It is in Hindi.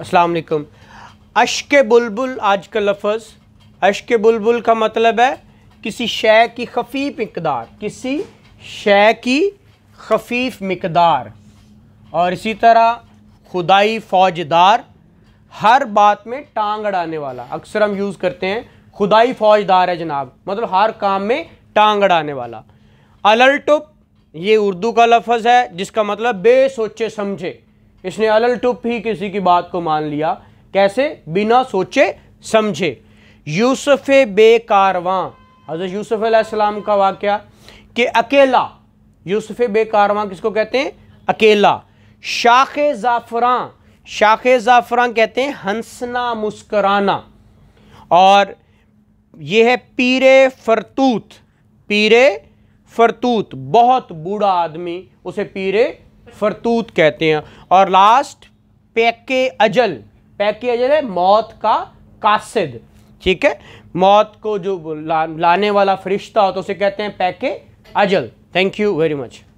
असलकम अश्क बुलबुल आज का लफज अश्क बुलबुल का मतलब है किसी शय की खफीफ मकदार किसी शय की खफीफ मकदार और इसी तरह खुदाई फौजदार हर बात में टांग अड़ाने वाला अक्सर हम यूज़ करते हैं खुदाई फौजदार है जनाब मतलब हर काम में टांग अड़ाने वाला अलर्टुप ये उर्दू का लफज है जिसका मतलब बेसोचे समझे इसने अलल टुप ही किसी की बात को मान लिया कैसे बिना सोचे समझे यूसुफ बेकारवा हज़रत यूसुफ अलैहिस्सलाम का वाक्य कि अकेला यूसुफ बेकारवा किसको कहते हैं अकेला शाख ज़ाफ़रा शाख ज़ाफ़रा कहते हैं हंसना मुस्कराना और यह है पीरे फरतूत पीरे फरतूत बहुत बूढ़ा आदमी उसे पीरे फरतूत कहते हैं और लास्ट पैके अजल पैके अजल है मौत का कासिद ठीक है मौत को जो ला, लाने वाला फरिश्ता हो तो उसे कहते हैं पैके अजल थैंक यू वेरी मच